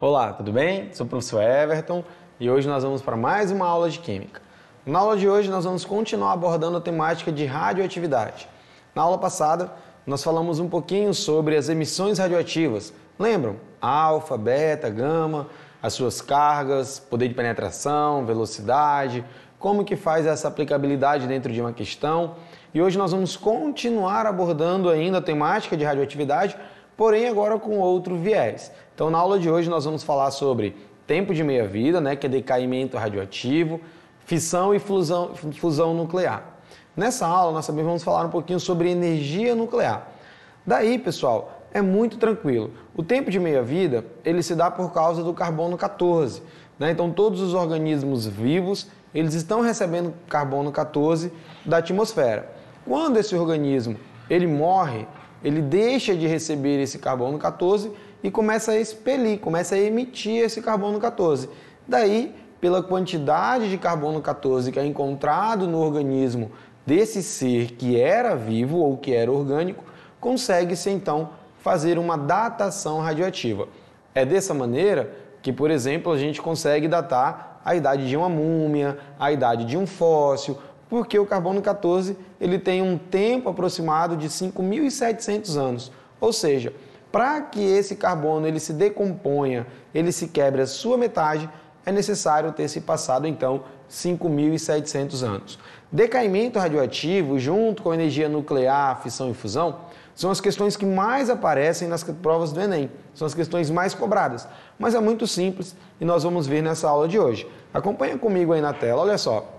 Olá, tudo bem? Sou o professor Everton e hoje nós vamos para mais uma aula de Química. Na aula de hoje nós vamos continuar abordando a temática de radioatividade. Na aula passada nós falamos um pouquinho sobre as emissões radioativas. Lembram? Alfa, beta, gama, as suas cargas, poder de penetração, velocidade, como que faz essa aplicabilidade dentro de uma questão. E hoje nós vamos continuar abordando ainda a temática de radioatividade, porém agora com outro viés. Então na aula de hoje nós vamos falar sobre tempo de meia-vida, né, que é decaimento radioativo, fissão e fusão, fusão nuclear. Nessa aula, nós também vamos falar um pouquinho sobre energia nuclear. Daí, pessoal, é muito tranquilo. O tempo de meia-vida, ele se dá por causa do carbono 14. Né? Então, todos os organismos vivos, eles estão recebendo carbono 14 da atmosfera. Quando esse organismo, ele morre, ele deixa de receber esse carbono 14 e começa a expelir, começa a emitir esse carbono 14. Daí, pela quantidade de carbono 14 que é encontrado no organismo desse ser que era vivo ou que era orgânico, consegue-se então fazer uma datação radioativa. É dessa maneira que, por exemplo, a gente consegue datar a idade de uma múmia, a idade de um fóssil, porque o carbono 14 ele tem um tempo aproximado de 5.700 anos. Ou seja, para que esse carbono ele se decomponha, ele se quebre a sua metade, é necessário ter se passado então 5.700 anos. Decaimento radioativo, junto com energia nuclear, fissão e fusão, são as questões que mais aparecem nas provas do Enem, são as questões mais cobradas. Mas é muito simples e nós vamos ver nessa aula de hoje. Acompanha comigo aí na tela, olha só.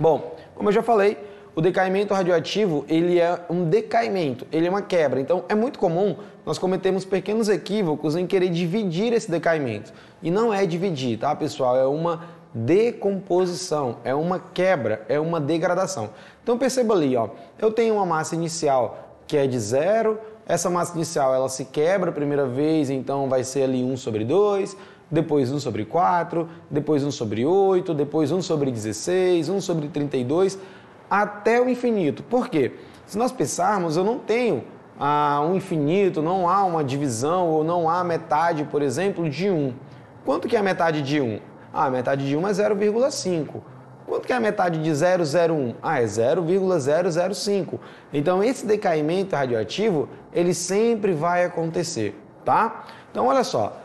Bom, como eu já falei, o decaimento radioativo, ele é um decaimento, ele é uma quebra. Então, é muito comum nós cometemos pequenos equívocos em querer dividir esse decaimento. E não é dividir, tá, pessoal? É uma decomposição, é uma quebra, é uma degradação. Então perceba ali, ó, eu tenho uma massa inicial que é de zero, essa massa inicial ela se quebra a primeira vez, então vai ser ali 1 sobre 2, depois 1 sobre 4, depois 1 sobre 8, depois 1 sobre 16, 1 sobre 32, até o infinito. Por quê? Se nós pensarmos, eu não tenho ah, um infinito, não há uma divisão ou não há metade, por exemplo, de 1. Quanto que é a metade de 1? Ah, metade de 1 é 0,5. Quanto que é a metade de 001? Ah, é 0,005. Então, esse decaimento radioativo, ele sempre vai acontecer, tá? Então, olha só.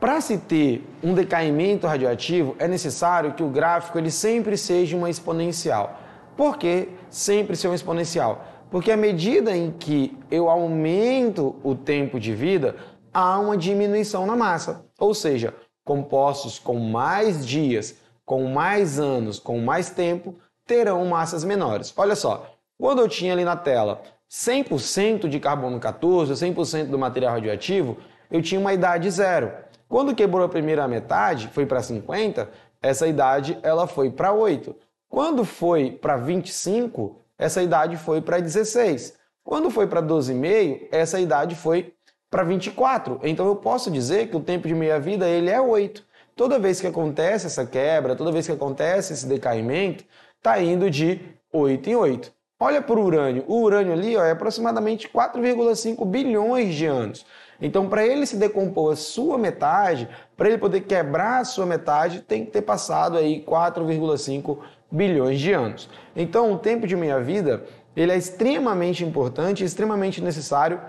Para se ter um decaimento radioativo, é necessário que o gráfico ele sempre seja uma exponencial. Por que sempre ser uma exponencial? Porque à medida em que eu aumento o tempo de vida, há uma diminuição na massa. Ou seja, compostos com mais dias, com mais anos, com mais tempo, terão massas menores. Olha só, quando eu tinha ali na tela 100% de carbono 14, 100% do material radioativo, eu tinha uma idade zero. Quando quebrou a primeira metade, foi para 50, essa idade ela foi para 8. Quando foi para 25, essa idade foi para 16. Quando foi para 12,5, essa idade foi para 24. Então eu posso dizer que o tempo de meia-vida ele é 8. Toda vez que acontece essa quebra, toda vez que acontece esse decaimento, está indo de 8 em 8. Olha para o urânio. O urânio ali ó, é aproximadamente 4,5 bilhões de anos. Então, para ele se decompor a sua metade, para ele poder quebrar a sua metade, tem que ter passado aí 4,5 bilhões de anos. Então, o tempo de meia-vida ele é extremamente importante, extremamente necessário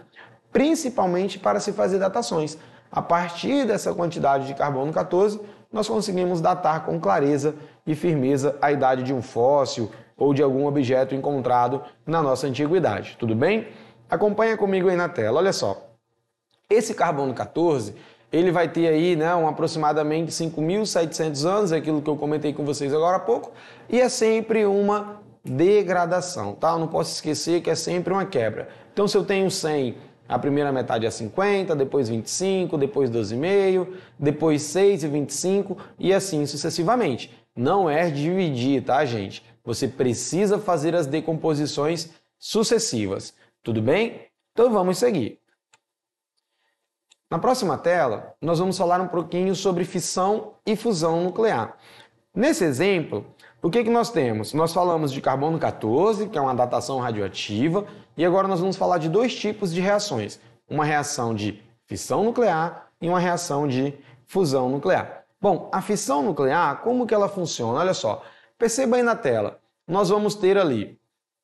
principalmente para se fazer datações. A partir dessa quantidade de carbono 14, nós conseguimos datar com clareza e firmeza a idade de um fóssil ou de algum objeto encontrado na nossa antiguidade. Tudo bem? Acompanha comigo aí na tela. Olha só. Esse carbono 14, ele vai ter aí, né, um aproximadamente 5.700 anos, é aquilo que eu comentei com vocês agora há pouco, e é sempre uma degradação, tá? Eu não posso esquecer que é sempre uma quebra. Então se eu tenho 100 a primeira metade é 50, depois 25, depois 12,5, depois 6 e 25 e assim sucessivamente. Não é dividir, tá, gente? Você precisa fazer as decomposições sucessivas. Tudo bem? Então vamos seguir. Na próxima tela, nós vamos falar um pouquinho sobre fissão e fusão nuclear. Nesse exemplo, o que, que nós temos? Nós falamos de carbono 14, que é uma datação radioativa, e agora nós vamos falar de dois tipos de reações: uma reação de fissão nuclear e uma reação de fusão nuclear. Bom, a fissão nuclear, como que ela funciona? Olha só, perceba aí na tela. Nós vamos ter ali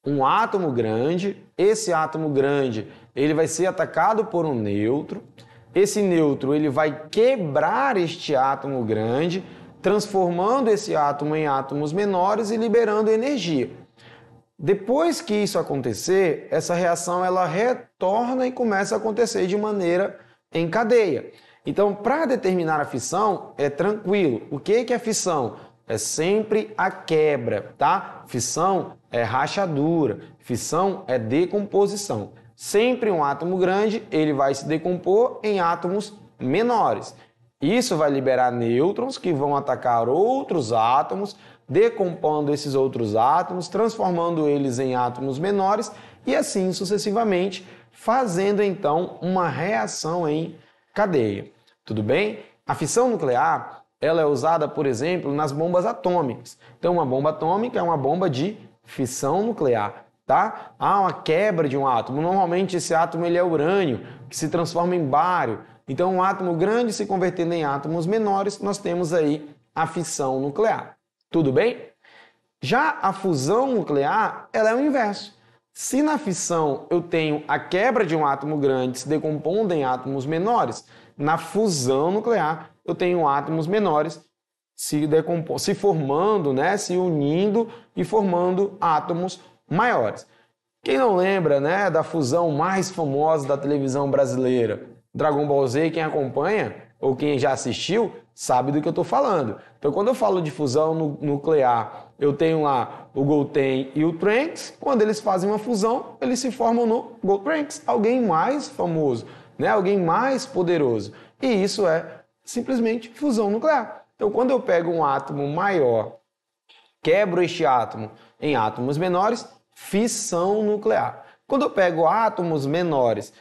um átomo grande, esse átomo grande, ele vai ser atacado por um neutro. Esse neutro, ele vai quebrar este átomo grande transformando esse átomo em átomos menores e liberando energia. Depois que isso acontecer, essa reação ela retorna e começa a acontecer de maneira em cadeia. Então, para determinar a fissão, é tranquilo. O que é a fissão? É sempre a quebra, tá? Fissão é rachadura, fissão é decomposição. Sempre um átomo grande, ele vai se decompor em átomos menores. Isso vai liberar nêutrons que vão atacar outros átomos, decompondo esses outros átomos, transformando eles em átomos menores e assim sucessivamente, fazendo então uma reação em cadeia. Tudo bem? A fissão nuclear ela é usada, por exemplo, nas bombas atômicas. Então, uma bomba atômica é uma bomba de fissão nuclear. Tá? Há uma quebra de um átomo. Normalmente, esse átomo ele é urânio, que se transforma em bário então, um átomo grande se convertendo em átomos menores, nós temos aí a fissão nuclear. Tudo bem? Já a fusão nuclear, ela é o inverso. Se na fissão eu tenho a quebra de um átomo grande se decompondo em átomos menores, na fusão nuclear eu tenho átomos menores se, se formando, né, se unindo e formando átomos maiores. Quem não lembra né, da fusão mais famosa da televisão brasileira? Dragon Ball Z, quem acompanha ou quem já assistiu, sabe do que eu estou falando. Então, quando eu falo de fusão nuclear, eu tenho lá o Goten e o Trunks. Quando eles fazem uma fusão, eles se formam no Gotenks, alguém mais famoso, né? alguém mais poderoso. E isso é simplesmente fusão nuclear. Então, quando eu pego um átomo maior, quebro este átomo em átomos menores, fissão nuclear. Quando eu pego átomos menores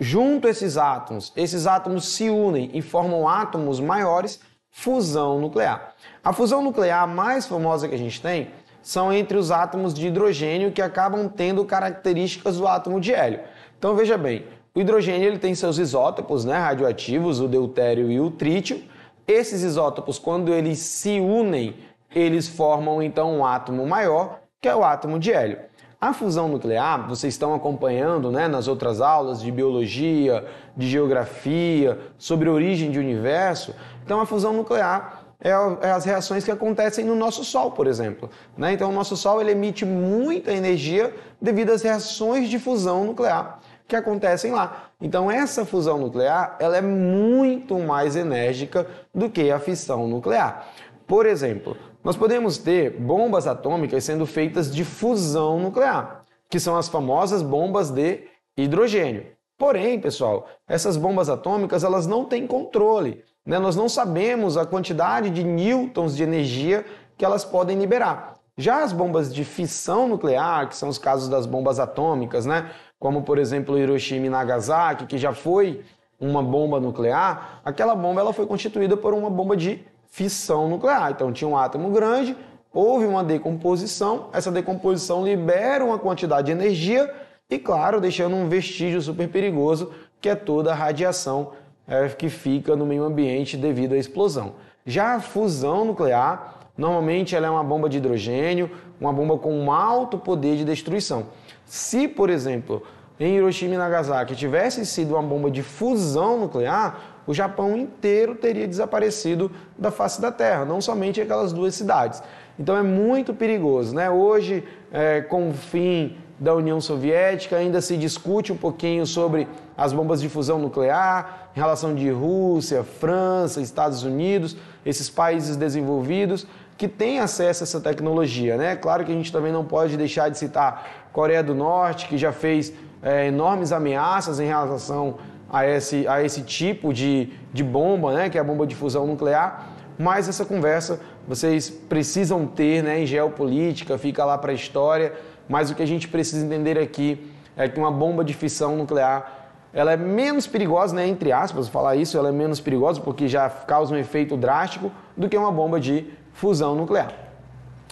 Junto esses átomos, esses átomos se unem e formam átomos maiores, fusão nuclear. A fusão nuclear mais famosa que a gente tem são entre os átomos de hidrogênio que acabam tendo características do átomo de hélio. Então veja bem, o hidrogênio ele tem seus isótopos né, radioativos, o deutério e o trítio. Esses isótopos, quando eles se unem, eles formam então um átomo maior, que é o átomo de hélio. A fusão nuclear, vocês estão acompanhando né, nas outras aulas de biologia, de geografia, sobre a origem do universo. Então, a fusão nuclear é, é, as reações que acontecem no nosso Sol, por exemplo. Né? Então, o nosso Sol ele emite muita energia devido às reações de fusão nuclear que acontecem lá. Então, essa fusão nuclear ela é muito mais enérgica do que a fissão nuclear. Por exemplo, nós podemos ter bombas atômicas sendo feitas de fusão nuclear, que são as famosas bombas de hidrogênio. Porém, pessoal, essas bombas atômicas elas não têm controle. Né? Nós não sabemos a quantidade de newtons de energia que elas podem liberar. Já as bombas de fissão nuclear, que são os casos das bombas atômicas, né? como por exemplo Hiroshima e Nagasaki, que já foi uma bomba nuclear, aquela bomba ela foi constituída por uma bomba de fissão nuclear. Então tinha um átomo grande, houve uma decomposição, essa decomposição libera uma quantidade de energia e, claro, deixando um vestígio super perigoso, que é toda a radiação é, que fica no meio ambiente devido à explosão. Já a fusão nuclear, normalmente ela é uma bomba de hidrogênio, uma bomba com um alto poder de destruição. Se, por exemplo, em Hiroshima e Nagasaki tivesse sido uma bomba de fusão nuclear, o Japão inteiro teria desaparecido da face da Terra, não somente aquelas duas cidades. Então é muito perigoso. Né? Hoje, é, com o fim da União Soviética, ainda se discute um pouquinho sobre as bombas de fusão nuclear, em relação de Rússia, França, Estados Unidos, esses países desenvolvidos que têm acesso a essa tecnologia. Né? Claro que a gente também não pode deixar de citar Coreia do Norte, que já fez é, enormes ameaças em relação a esse, a esse tipo de, de bomba, né, que é a bomba de fusão nuclear, mas essa conversa vocês precisam ter né, em geopolítica, fica lá para a história, mas o que a gente precisa entender aqui é que uma bomba de fissão nuclear ela é menos perigosa, né, entre aspas, falar isso, ela é menos perigosa porque já causa um efeito drástico do que uma bomba de fusão nuclear.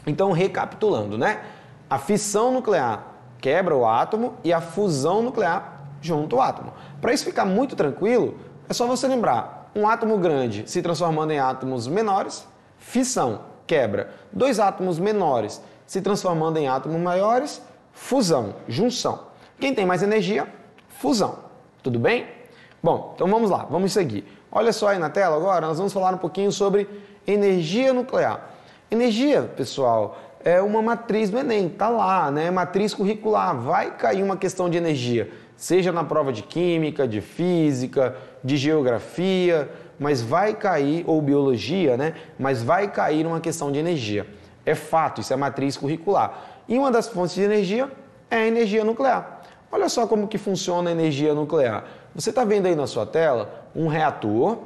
Então, recapitulando, né? A fissão nuclear quebra o átomo e a fusão nuclear junta o átomo. Para isso ficar muito tranquilo, é só você lembrar: um átomo grande se transformando em átomos menores, fissão, quebra. Dois átomos menores se transformando em átomos maiores, fusão, junção. Quem tem mais energia? Fusão. Tudo bem? Bom, então vamos lá, vamos seguir. Olha só aí na tela agora, nós vamos falar um pouquinho sobre energia nuclear. Energia, pessoal, é uma matriz do Enem, tá lá, né? Matriz curricular, vai cair uma questão de energia seja na prova de química, de física, de geografia, mas vai cair, ou biologia, né? Mas vai cair numa questão de energia. É fato, isso é matriz curricular. E uma das fontes de energia é a energia nuclear. Olha só como que funciona a energia nuclear. Você está vendo aí na sua tela um reator.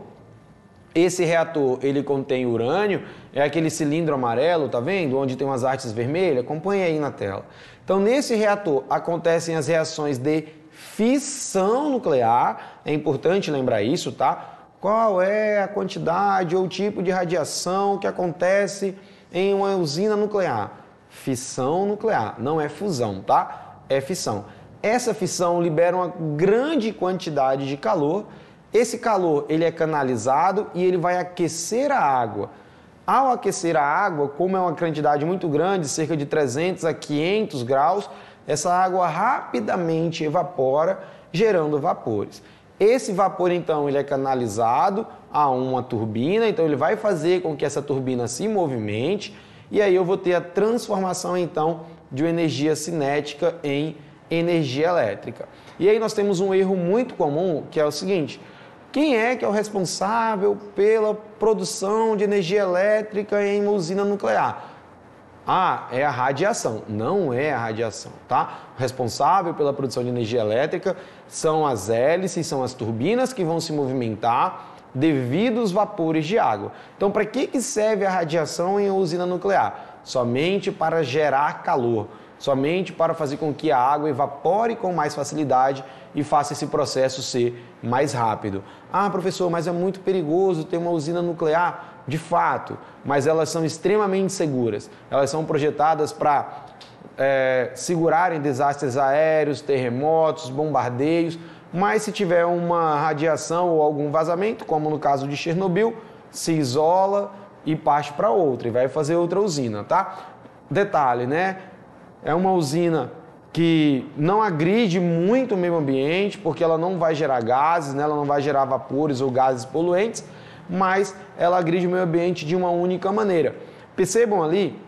Esse reator, ele contém urânio, é aquele cilindro amarelo, tá vendo? Onde tem umas artes vermelhas, Acompanhe aí na tela. Então, nesse reator acontecem as reações de fissão nuclear, é importante lembrar isso, tá? Qual é a quantidade ou tipo de radiação que acontece em uma usina nuclear? Fissão nuclear, não é fusão, tá? É fissão. Essa fissão libera uma grande quantidade de calor. Esse calor ele é canalizado e ele vai aquecer a água. Ao aquecer a água, como é uma quantidade muito grande, cerca de 300 a 500 graus, essa água rapidamente evapora, gerando vapores. Esse vapor, então, ele é canalizado a uma turbina, então ele vai fazer com que essa turbina se movimente, e aí eu vou ter a transformação, então, de uma energia cinética em energia elétrica. E aí nós temos um erro muito comum, que é o seguinte, quem é que é o responsável pela produção de energia elétrica em uma usina nuclear? Ah, é a radiação. Não é a radiação, tá? Responsável pela produção de energia elétrica são as hélices, são as turbinas que vão se movimentar devido aos vapores de água. Então, para que, que serve a radiação em usina nuclear? Somente para gerar calor, somente para fazer com que a água evapore com mais facilidade e faça esse processo ser mais rápido. Ah, professor, mas é muito perigoso ter uma usina nuclear. De fato, mas elas são extremamente seguras. Elas são projetadas para é, segurarem desastres aéreos, terremotos, bombardeios, mas se tiver uma radiação ou algum vazamento, como no caso de Chernobyl, se isola e parte para outra e vai fazer outra usina, tá? Detalhe, né? É uma usina que não agride muito o meio ambiente, porque ela não vai gerar gases, né? ela não vai gerar vapores ou gases poluentes, mas ela agride o meio ambiente de uma única maneira. Percebam ali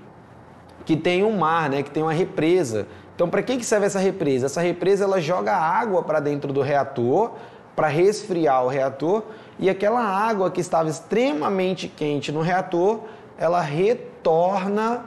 que tem um mar, né? que tem uma represa. Então, para que, que serve essa represa? Essa represa ela joga água para dentro do reator, para resfriar o reator, e aquela água que estava extremamente quente no reator, ela retorna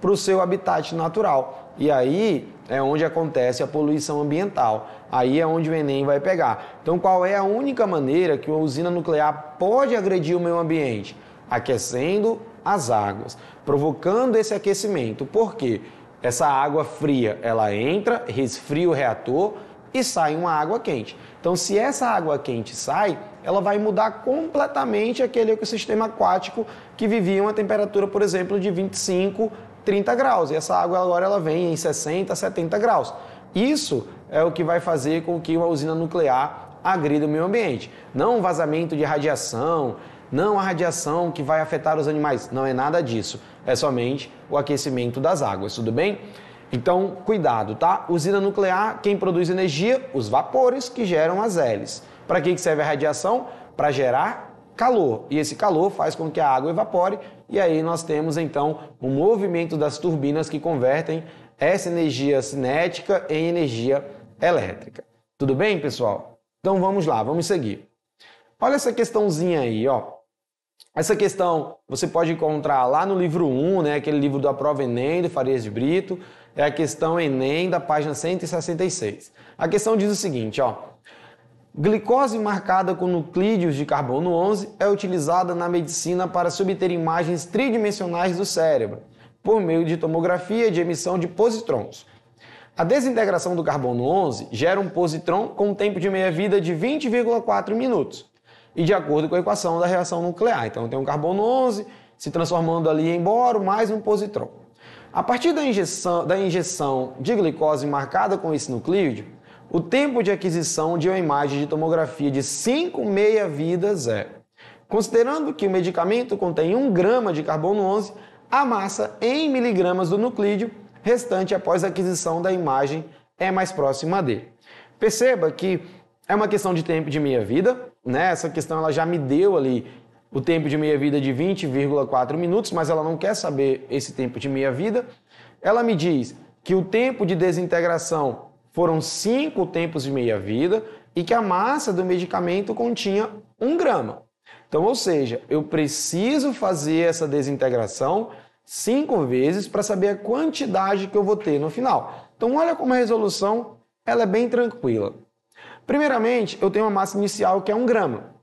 para o seu habitat natural. E aí é onde acontece a poluição ambiental. Aí é onde o Enem vai pegar. Então, qual é a única maneira que uma usina nuclear pode agredir o meio ambiente? Aquecendo as águas, provocando esse aquecimento. Por quê? Essa água fria, ela entra, resfria o reator e sai uma água quente. Então, se essa água quente sai, ela vai mudar completamente aquele ecossistema aquático que vivia uma temperatura, por exemplo, de 25 30 graus. E essa água agora ela vem em 60, 70 graus. Isso é o que vai fazer com que uma usina nuclear agrida o meio ambiente. Não um vazamento de radiação, não a radiação que vai afetar os animais. Não é nada disso. É somente o aquecimento das águas, tudo bem? Então, cuidado, tá? Usina nuclear, quem produz energia? Os vapores que geram as hélices. Para que serve a radiação? Para gerar calor. E esse calor faz com que a água evapore, e aí nós temos então o um movimento das turbinas que convertem essa energia cinética em energia elétrica. Tudo bem, pessoal? Então vamos lá, vamos seguir. Olha essa questãozinha aí, ó. Essa questão você pode encontrar lá no livro 1, né, aquele livro da prova Enem do Farias de Brito, é a questão Enem da página 166. A questão diz o seguinte, ó: Glicose marcada com nuclídeos de carbono 11 é utilizada na medicina para se obter imagens tridimensionais do cérebro, por meio de tomografia de emissão de positrons. A desintegração do carbono 11 gera um positron com um tempo de meia-vida de 20,4 minutos, e de acordo com a equação da reação nuclear. Então tem um carbono 11 se transformando ali em boro mais um positron. A partir da injeção, da injeção de glicose marcada com esse nuclídeo, o tempo de aquisição de uma imagem de tomografia de 5 meia-vidas é, considerando que o medicamento contém 1 grama de carbono 11, a massa em miligramas do nuclídeo restante após a aquisição da imagem é mais próxima dele. Perceba que é uma questão de tempo de meia-vida, né? Essa questão ela já me deu ali o tempo de meia-vida de 20,4 minutos, mas ela não quer saber esse tempo de meia-vida. Ela me diz que o tempo de desintegração foram cinco tempos de meia-vida e que a massa do medicamento continha um grama. Então, ou seja, eu preciso fazer essa desintegração cinco vezes para saber a quantidade que eu vou ter no final. Então, olha como a resolução ela é bem tranquila. Primeiramente, eu tenho uma massa inicial que é um grama.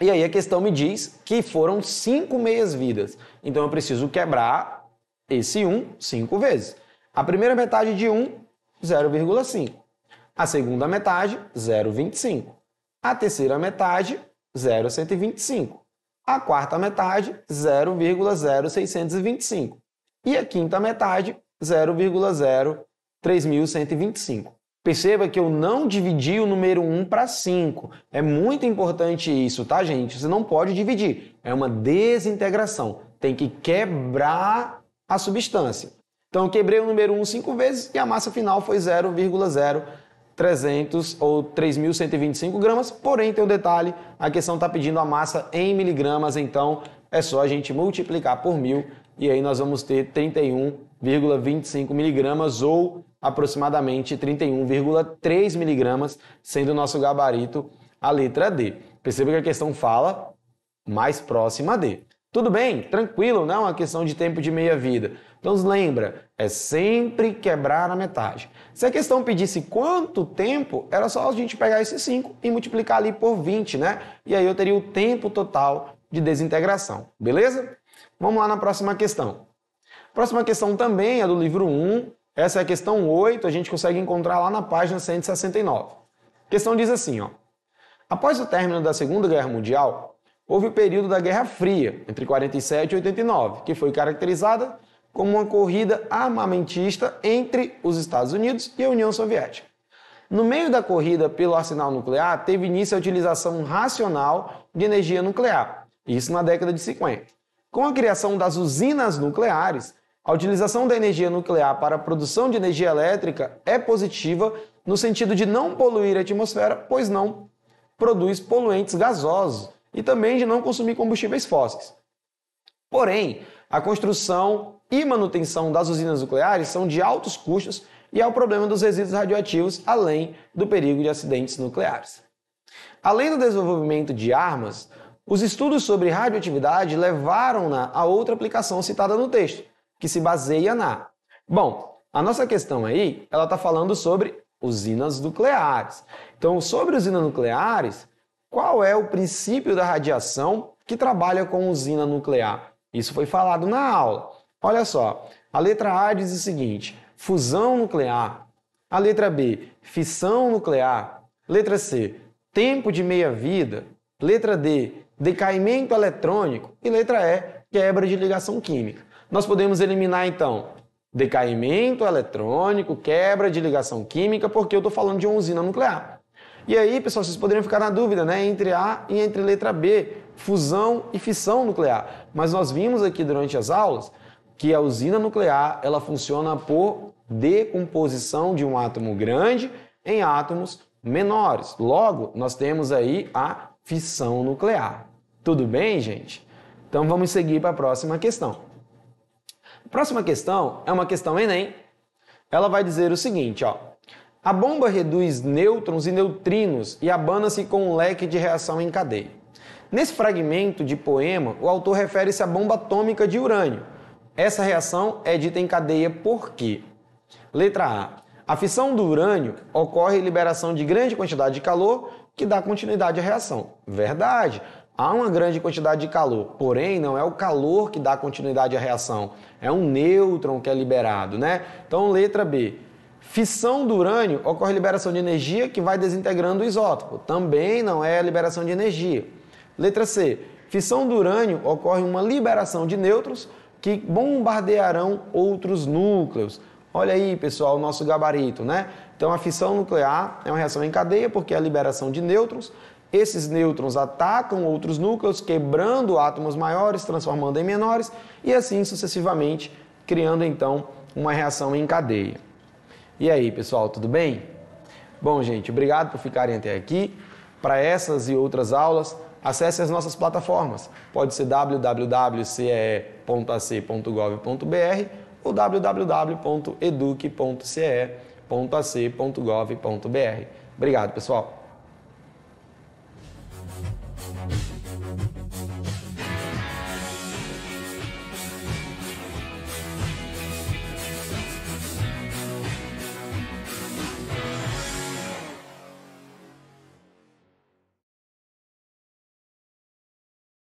E aí a questão me diz que foram cinco meias vidas. Então eu preciso quebrar esse um cinco vezes. A primeira metade de um 0,5. A segunda metade, 0,25. A terceira metade, 0,125. A quarta metade, 0,0625. E a quinta metade, 0,03125. Perceba que eu não dividi o número 1 para 5. É muito importante isso, tá, gente? Você não pode dividir. É uma desintegração. Tem que quebrar a substância. Então, quebrei o número 1 cinco vezes e a massa final foi 0,0300 ou 3.125 gramas. Porém, tem um detalhe, a questão está pedindo a massa em miligramas, então é só a gente multiplicar por mil e aí nós vamos ter 31,25 miligramas ou aproximadamente 31,3 miligramas, sendo o nosso gabarito a letra D. Perceba que a questão fala mais próxima a D. Tudo bem, tranquilo, não é uma questão de tempo de meia-vida. Então lembra, é sempre quebrar a metade. Se a questão pedisse quanto tempo, era só a gente pegar esses 5 e multiplicar ali por 20, né? E aí eu teria o tempo total de desintegração, beleza? Vamos lá na próxima questão. Próxima questão também é do livro 1. Essa é a questão 8, a gente consegue encontrar lá na página 169. A questão diz assim, ó. Após o término da Segunda Guerra Mundial, houve o período da Guerra Fria, entre 47 e 89, que foi caracterizada como uma corrida armamentista entre os Estados Unidos e a União Soviética. No meio da corrida pelo arsenal nuclear, teve início a utilização racional de energia nuclear, isso na década de 50. Com a criação das usinas nucleares, a utilização da energia nuclear para a produção de energia elétrica é positiva no sentido de não poluir a atmosfera, pois não produz poluentes gasosos, e também de não consumir combustíveis fósseis. Porém, a construção e manutenção das usinas nucleares são de altos custos e há é o problema dos resíduos radioativos, além do perigo de acidentes nucleares. Além do desenvolvimento de armas, os estudos sobre radioatividade levaram-na a outra aplicação citada no texto, que se baseia na. Bom, a nossa questão aí, ela está falando sobre usinas nucleares. Então, sobre usinas nucleares, qual é o princípio da radiação que trabalha com usina nuclear. Isso foi falado na aula. Olha só, a letra A diz o seguinte: fusão nuclear. A letra B, fissão nuclear. Letra C, tempo de meia-vida. Letra D, decaimento eletrônico. E letra E, quebra de ligação química. Nós podemos eliminar então decaimento eletrônico, quebra de ligação química, porque eu estou falando de uma usina nuclear. E aí, pessoal, vocês poderiam ficar na dúvida, né, entre A e entre letra B, fusão e fissão nuclear. Mas nós vimos aqui durante as aulas que a usina nuclear, ela funciona por decomposição de um átomo grande em átomos menores. Logo, nós temos aí a fissão nuclear. Tudo bem, gente? Então vamos seguir para a próxima questão. A próxima questão é uma questão Enem. Ela vai dizer o seguinte, ó: a bomba reduz nêutrons e neutrinos e abana-se com um leque de reação em cadeia. Nesse fragmento de poema, o autor refere-se à bomba atômica de urânio. Essa reação é dita em cadeia por quê? Letra A. A fissão do urânio ocorre liberação de grande quantidade de calor que dá continuidade à reação. Verdade. Há uma grande quantidade de calor, porém não é o calor que dá continuidade à reação, é um nêutron que é liberado, né? Então, letra B. Fissão do urânio ocorre liberação de energia que vai desintegrando o isótopo. Também não é liberação de energia. Letra C. Fissão do urânio ocorre uma liberação de nêutrons que bombardearão outros núcleos. Olha aí, pessoal, o nosso gabarito, né? Então, a fissão nuclear é uma reação em cadeia porque é a liberação de nêutrons. Esses nêutrons atacam outros núcleos, quebrando átomos maiores, transformando em menores e assim sucessivamente, criando então uma reação em cadeia. E aí, pessoal, tudo bem? Bom, gente, obrigado por ficarem até aqui. Para essas e outras aulas, acesse as nossas plataformas. Pode ser www.ce.ac.gov.br ou www.educ.ce.ac.gov.br. Obrigado, pessoal.